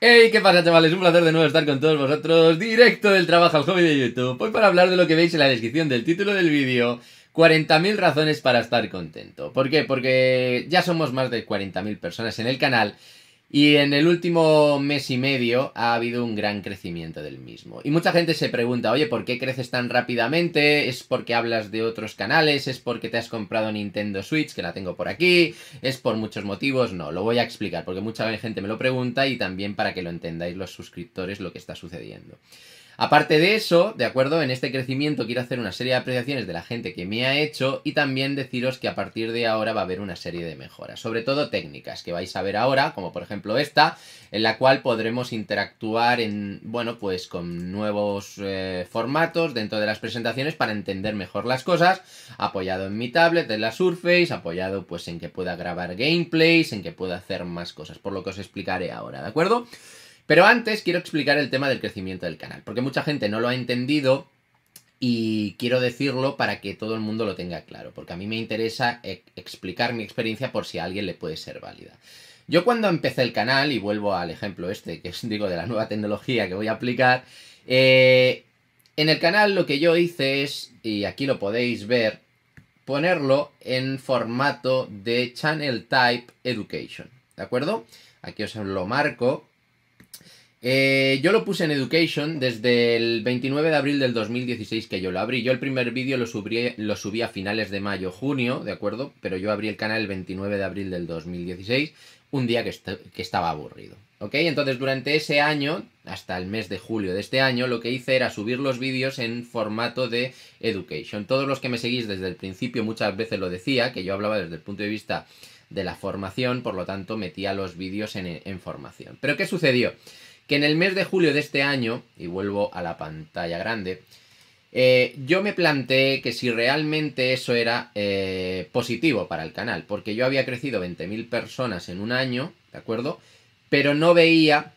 Hey, ¿qué pasa chavales? Un placer de nuevo estar con todos vosotros directo del trabajo al hobby de YouTube. Hoy para hablar de lo que veis en la descripción del título del vídeo, 40.000 razones para estar contento. ¿Por qué? Porque ya somos más de 40.000 personas en el canal y en el último mes y medio ha habido un gran crecimiento del mismo. Y mucha gente se pregunta, oye, ¿por qué creces tan rápidamente? ¿Es porque hablas de otros canales? ¿Es porque te has comprado Nintendo Switch, que la tengo por aquí? ¿Es por muchos motivos? No, lo voy a explicar porque mucha gente me lo pregunta y también para que lo entendáis los suscriptores lo que está sucediendo. Aparte de eso, de acuerdo, en este crecimiento quiero hacer una serie de apreciaciones de la gente que me ha hecho y también deciros que a partir de ahora va a haber una serie de mejoras, sobre todo técnicas que vais a ver ahora, como por ejemplo esta, en la cual podremos interactuar en, bueno, pues con nuevos eh, formatos dentro de las presentaciones para entender mejor las cosas, apoyado en mi tablet, en la Surface, apoyado pues en que pueda grabar gameplays, en que pueda hacer más cosas, por lo que os explicaré ahora, ¿de acuerdo? Pero antes quiero explicar el tema del crecimiento del canal, porque mucha gente no lo ha entendido y quiero decirlo para que todo el mundo lo tenga claro, porque a mí me interesa e-, explicar mi experiencia por si a alguien le puede ser válida. Yo cuando empecé el canal, y vuelvo al ejemplo este, que es digo de la nueva tecnología que voy a aplicar, eh, en el canal lo que yo hice es, y aquí lo podéis ver, ponerlo en formato de Channel Type Education, ¿de acuerdo? Aquí os lo marco eh, yo lo puse en Education desde el 29 de abril del 2016 que yo lo abrí. Yo el primer vídeo lo subí, lo subí a finales de mayo, junio, ¿de acuerdo? Pero yo abrí el canal el 29 de abril del 2016, un día que, estaba aburrido. ¿Ok? Entonces durante ese año, hasta el mes de julio de este año, lo que hice era subir los vídeos en formato de Education. Todos los que me seguís desde el principio muchas veces lo decía, que yo hablaba desde el punto de vista de la formación, por lo tanto metía los vídeos en formación. Pero ¿qué sucedió? que en el mes de julio de este año, y vuelvo a la pantalla grande, eh, yo me planteé que si realmente eso era eh, positivo para el canal, porque yo había crecido 20.000 personas en un año, ¿de acuerdo? Pero no veía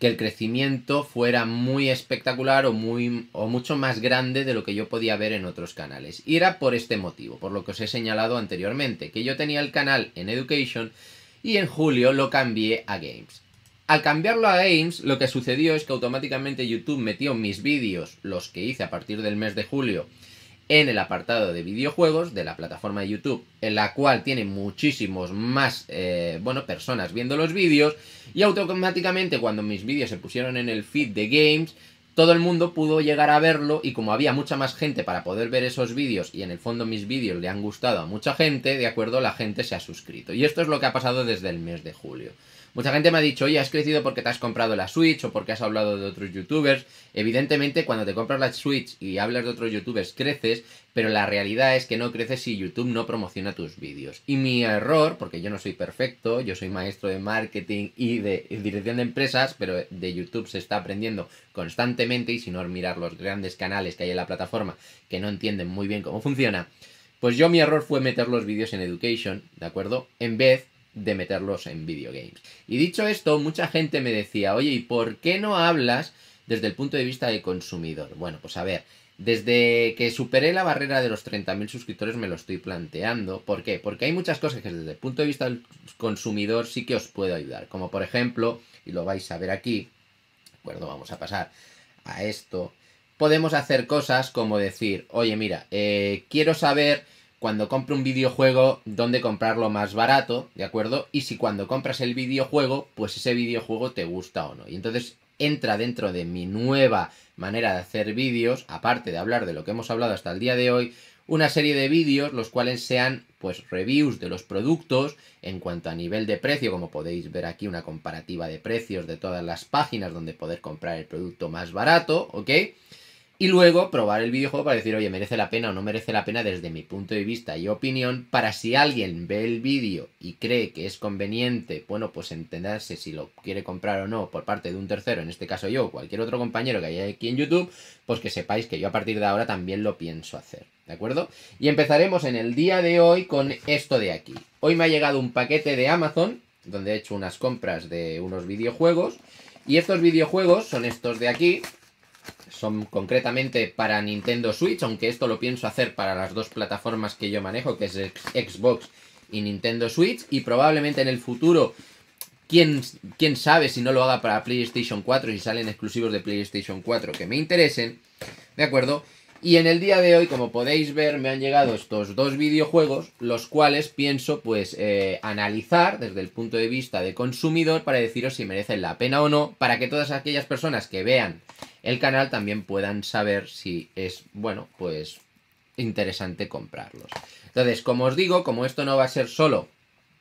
que el crecimiento fuera muy espectacular o, muy, o mucho más grande de lo que yo podía ver en otros canales. Y era por este motivo, por lo que os he señalado anteriormente, que yo tenía el canal en Education y en julio lo cambié a Games. Al cambiarlo a Games, lo que sucedió es que automáticamente YouTube metió mis vídeos, los que hice a partir del mes de julio, en el apartado de videojuegos de la plataforma de YouTube, en la cual tiene muchísimos más, eh, bueno, personas viendo los vídeos, y automáticamente cuando mis vídeos se pusieron en el feed de Games, todo el mundo pudo llegar a verlo y como había mucha más gente para poder ver esos vídeos y en el fondo mis vídeos le han gustado a mucha gente, de acuerdo, la gente se ha suscrito. Y esto es lo que ha pasado desde el mes de julio. Mucha gente me ha dicho, oye, has crecido porque te has comprado la Switch o porque has hablado de otros youtubers. Evidentemente, cuando te compras la Switch y hablas de otros youtubers, creces, pero la realidad es que no creces si YouTube no promociona tus vídeos. Y mi error, porque yo no soy perfecto, yo soy maestro de marketing y de dirección de empresas, pero de YouTube se está aprendiendo constantemente y si no mirar los grandes canales que hay en la plataforma que no entienden muy bien cómo funciona, pues yo mi error fue meter los vídeos en education, ¿de acuerdo? En vez de meterlos en videogames. Y dicho esto, mucha gente me decía, oye, ¿y por qué no hablas desde el punto de vista del consumidor? Bueno, pues a ver, desde que superé la barrera de los 30.000 suscriptores me lo estoy planteando. ¿Por qué? Porque hay muchas cosas que desde el punto de vista del consumidor sí que os puedo ayudar. Como por ejemplo, y lo vais a ver aquí, acuerdo, vamos a pasar a esto. Podemos hacer cosas como decir, oye mira, eh, quiero saber cuando compro un videojuego dónde comprarlo más barato, ¿de acuerdo? Y si cuando compras el videojuego, pues ese videojuego te gusta o no. Y entonces entra dentro de mi nueva manera de hacer vídeos, aparte de hablar de lo que hemos hablado hasta el día de hoy, una serie de vídeos los cuales sean pues reviews de los productos en cuanto a nivel de precio, como podéis ver aquí una comparativa de precios de todas las páginas donde poder comprar el producto más barato, ¿ok? y luego probar el videojuego para decir, oye, merece la pena o no merece la pena desde mi punto de vista y opinión, para si alguien ve el vídeo y cree que es conveniente, bueno, pues entenderse si lo quiere comprar o no por parte de un tercero, en este caso yo o cualquier otro compañero que haya aquí en YouTube, pues que sepáis que yo a partir de ahora también lo pienso hacer. ¿De acuerdo? Y empezaremos en el día de hoy con esto de aquí. Hoy me ha llegado un paquete de Amazon, donde he hecho unas compras de unos videojuegos. Y estos videojuegos son estos de aquí, son concretamente para Nintendo Switch, aunque esto lo pienso hacer para las dos plataformas que yo manejo, que es Xbox y Nintendo Switch, y probablemente en el futuro, quién, sabe si no lo haga para PlayStation 4, si salen exclusivos de PlayStation 4 que me interesen, ¿de acuerdo? Y en el día de hoy, como podéis ver, me han llegado estos dos videojuegos, los cuales pienso pues eh, analizar desde el punto de vista de consumidor para deciros si merecen la pena o no, para que todas aquellas personas que vean el canal también puedan saber si es, bueno, pues interesante comprarlos. Entonces, como os digo, como esto no va a ser solo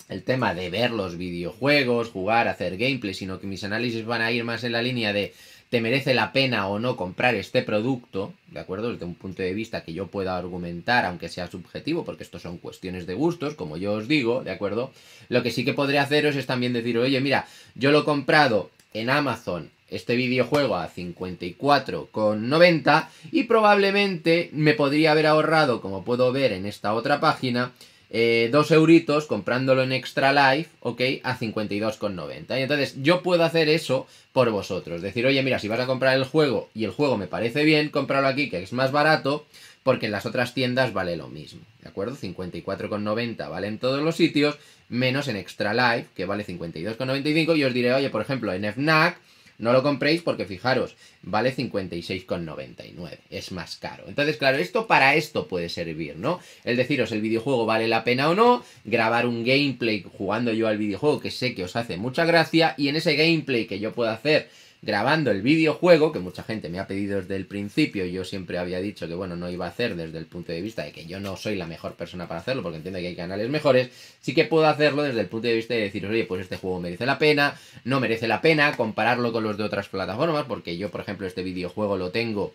el tema de ver los videojuegos, jugar, hacer gameplay, sino que mis análisis van a ir más en la línea de te merece la pena o no comprar este producto, ¿de acuerdo? Desde un punto de vista que yo pueda argumentar, aunque sea subjetivo, porque esto son cuestiones de gustos, como yo os digo, ¿de acuerdo? Lo que sí que podré haceros es también decir, oye, mira, yo lo he comprado en Amazon este videojuego a 54,90 y probablemente me podría haber ahorrado, como puedo ver en esta otra página, eh, dos euritos comprándolo en Extra Life, ¿ok? A 52,90. Y entonces yo puedo hacer eso por vosotros. Decir, oye, mira, si vas a comprar el juego y el juego me parece bien, comprarlo aquí que es más barato porque en las otras tiendas vale lo mismo, ¿de acuerdo? 54,90 vale en todos los sitios, menos en Extra Life, que vale 52,95, y os diré, oye, por ejemplo, en FNAC no lo compréis porque fijaros, vale 56,99, es más caro. Entonces, claro, esto para esto puede servir, ¿no? El deciros el videojuego vale la pena o no, grabar un gameplay jugando yo al videojuego que sé que os hace mucha gracia, y en ese gameplay que yo puedo hacer grabando el videojuego, que mucha gente me ha pedido desde el principio, yo siempre había dicho que bueno, no iba a hacer desde el punto de vista de que yo no soy la mejor persona para hacerlo, porque entiendo que hay canales mejores, sí que puedo hacerlo desde el punto de vista de decir, oye, pues este juego merece la pena, no merece la pena, compararlo con los de otras plataformas, porque yo, por ejemplo, este videojuego lo tengo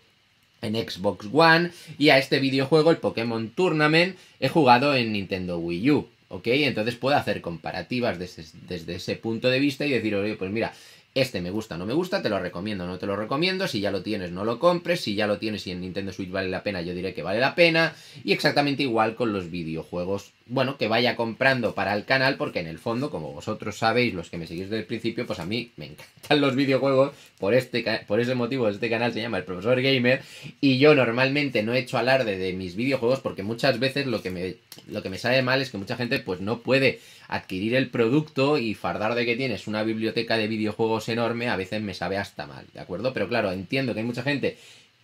en Xbox One y a este videojuego, el Pokémon Tournament, he jugado en Nintendo Wii U. ¿Ok? Entonces puedo hacer comparativas desde, desde ese punto de vista y decir, oye, pues mira, este me gusta o no me gusta, te lo recomiendo o no te lo recomiendo. Si ya lo tienes, no lo compres. Si ya lo tienes y en Nintendo Switch vale la pena, yo diré que vale la pena. Y exactamente igual con los videojuegos, bueno, que vaya comprando para el canal, porque en el fondo, como vosotros sabéis, los que me seguís desde el principio, pues a mí me encantan los videojuegos. Por, este, por ese motivo, este canal se llama El Profesor Gamer. Y yo normalmente no he hecho alarde de mis videojuegos, porque muchas veces lo que me, lo que me sale mal es que mucha gente, pues no puede adquirir el producto y fardar de que tienes una biblioteca de videojuegos enorme a veces me sabe hasta mal, ¿de acuerdo? Pero claro, entiendo que hay mucha gente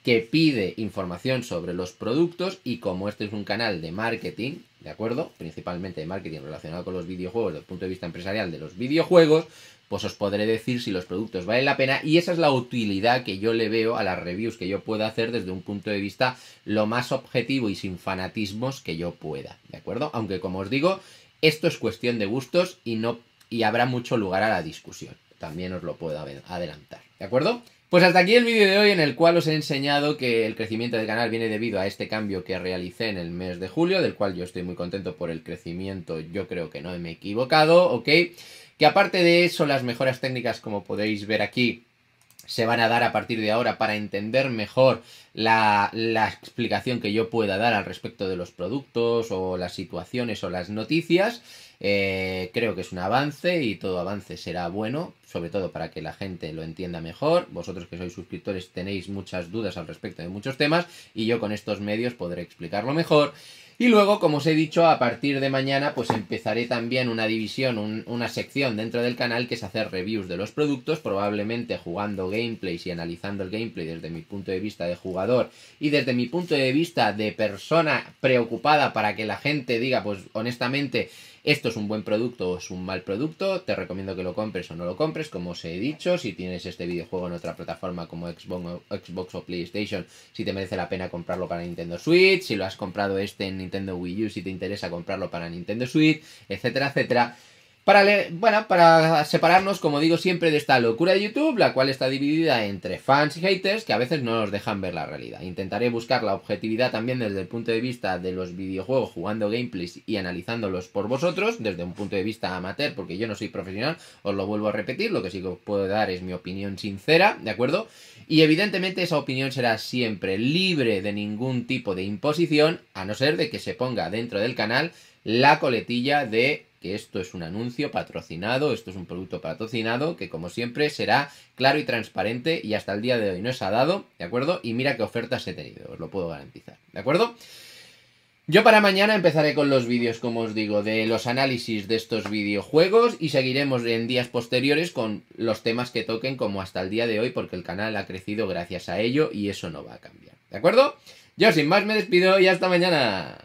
que pide información sobre los productos y como este es un canal de marketing, ¿de acuerdo? Principalmente de marketing relacionado con los videojuegos desde el punto de vista empresarial de los videojuegos, pues os podré decir si los productos valen la pena y esa es la utilidad que yo le veo a las reviews que yo pueda hacer desde un punto de vista lo más objetivo y sin fanatismos que yo pueda, ¿de acuerdo? Aunque como os digo, esto es cuestión de gustos y no y habrá mucho lugar a la discusión. También os lo puedo adelantar, ¿de acuerdo? Pues hasta aquí el vídeo de hoy en el cual os he enseñado que el crecimiento del canal viene debido a este cambio que realicé en el mes de julio, del cual yo estoy muy contento por el crecimiento, yo creo que no me he equivocado, ¿ok? Que aparte de eso, las mejoras técnicas, como podéis ver aquí, se van a dar a partir de ahora para entender mejor la, explicación que yo pueda dar al respecto de los productos o las situaciones o las noticias eh, creo que es un avance y todo avance será bueno, sobre todo para que la gente lo entienda mejor. Vosotros que sois suscriptores tenéis muchas dudas al respecto de muchos temas y yo con estos medios podré explicarlo mejor. Y luego, como os he dicho, a partir de mañana pues empezaré también una división, una sección dentro del canal que es hacer reviews de los productos, probablemente jugando gameplays y analizando el gameplay desde mi punto de vista de jugador y desde mi punto de vista de persona preocupada para que la gente diga pues honestamente este es un buen producto o es un mal producto, te recomiendo que lo compres o no lo compres, como os he dicho, si tienes este videojuego en otra plataforma como Xbox o PlayStation, si te merece la pena comprarlo para Nintendo Switch, si lo has comprado este en Nintendo Wii U, si te interesa comprarlo para Nintendo Switch, etcétera, etcétera. Para, bueno, para separarnos, como digo siempre, de esta locura de YouTube, la cual está dividida entre fans y haters que a veces no nos dejan ver la realidad. Intentaré buscar la objetividad también desde el punto de vista de los videojuegos, jugando gameplays y analizándolos por vosotros, desde un punto de vista amateur, porque yo no soy profesional, os lo vuelvo a repetir, lo que sí que os puedo dar es mi opinión sincera, ¿de acuerdo? Y evidentemente esa opinión será siempre libre de ningún tipo de imposición, a no ser de que se ponga dentro del canal la coletilla de que esto es un anuncio patrocinado, esto es un producto patrocinado, que como siempre será claro y transparente y hasta el día de hoy no se ha dado, ¿de acuerdo? Y mira qué ofertas he tenido, os lo puedo garantizar, ¿de acuerdo? Yo para mañana empezaré con los vídeos, como os digo, de los análisis de estos videojuegos y seguiremos en días posteriores con los temas que toquen como hasta el día de hoy porque el canal ha crecido gracias a ello y eso no va a cambiar. ¿De acuerdo? Yo sin más me despido y hasta mañana.